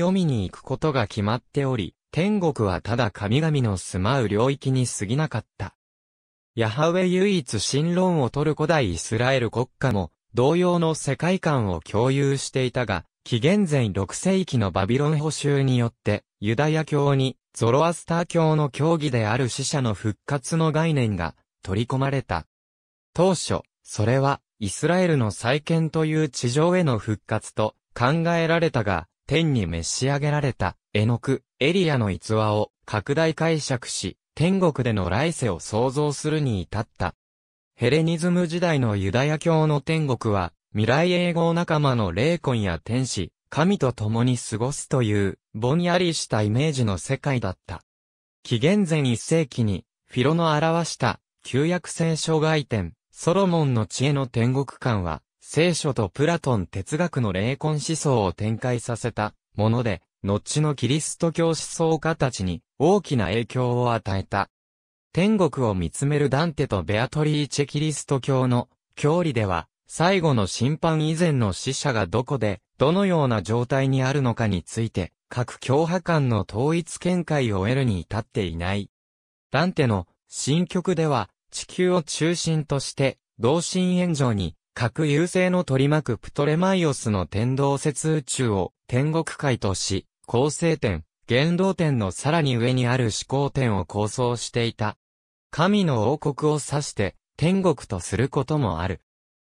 読みに行くことが決まっており、天国はただ神々の住まう領域に過ぎなかった。ヤハウェ唯一神論を取る古代イスラエル国家も、同様の世界観を共有していたが、紀元前6世紀のバビロン捕囚によって、ユダヤ教に、ゾロアスター教の教義である死者の復活の概念が取り込まれた。当初、それは、イスラエルの再建という地上への復活と考えられたが、天に召し上げられた、絵の具、エリアの逸話を拡大解釈し、天国での来世を創造するに至った。ヘレニズム時代のユダヤ教の天国は、未来永劫仲間の霊魂や天使、神と共に過ごすという、ぼんやりしたイメージの世界だった。紀元前1世紀に、フィロの表した、旧約聖書外典、ソロモンの知恵の天国観は、聖書とプラトン哲学の霊魂思想を展開させたもので、後のキリスト教思想家たちに大きな影響を与えた。天国を見つめるダンテとベアトリーチェキリスト教の教理では、最後の審判以前の死者がどこで、どのような状態にあるのかについて、各教派間の統一見解を得るに至っていない。ダンテの新曲では、地球を中心として、同心炎上に各優勢の取り巻くプトレマイオスの天動説宇宙を天国界とし、構成点、言動点のさらに上にある思考点を構想していた。神の王国を指して天国とすることもある。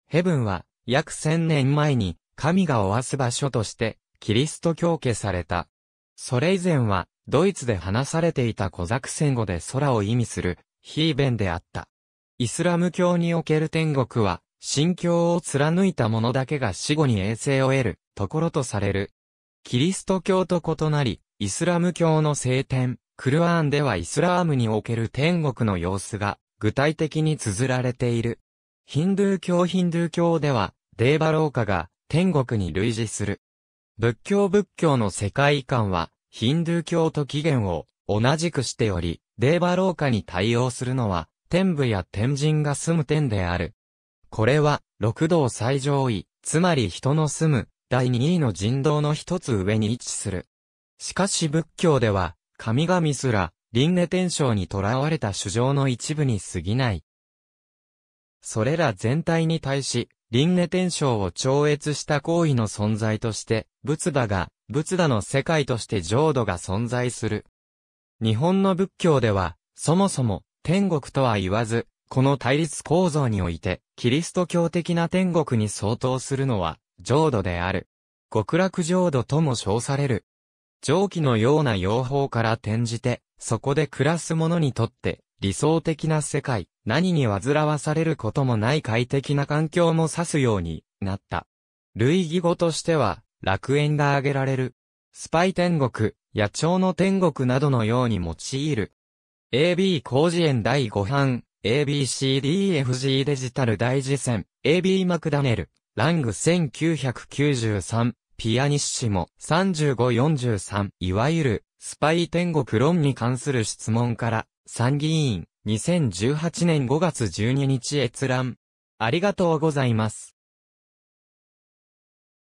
ヘブンは約千年前に神がおわす場所としてキリスト教家された。それ以前はドイツで話されていた小作戦語で空を意味するヒーベンであった。イスラム教における天国は信教を貫いた者だけが死後に衛生を得るところとされる。キリスト教と異なり、イスラム教の聖典、クルアーンではイスラームにおける天国の様子が具体的に綴られている。ヒンドゥー教ヒンドゥー教では、デーバローカが天国に類似する。仏教仏教の世界観は、ヒンドゥー教と起源を同じくしており、デーバローカに対応するのは、天部や天人が住む天である。これは、六道最上位、つまり人の住む、第二位の人道の一つ上に位置する。しかし仏教では、神々すら、輪廻転生に囚われた主情の一部に過ぎない。それら全体に対し、輪廻転生を超越した行為の存在として、仏陀が、仏陀の世界として浄土が存在する。日本の仏教では、そもそも、天国とは言わず、この対立構造において、キリスト教的な天国に相当するのは、浄土である。極楽浄土とも称される。上記のような用法から転じて、そこで暮らす者にとって、理想的な世界、何に煩わされることもない快適な環境も指すようになった。類義語としては、楽園が挙げられる。スパイ天国、野鳥の天国などのように用いる。AB 工事園第5版、ABCDFG デジタル大事戦、AB マクダネル、ラング1993、ピアニッシモ3543、いわゆる、スパイ天国論に関する質問から、参議院、2018年5月12日閲覧。ありがとうございます。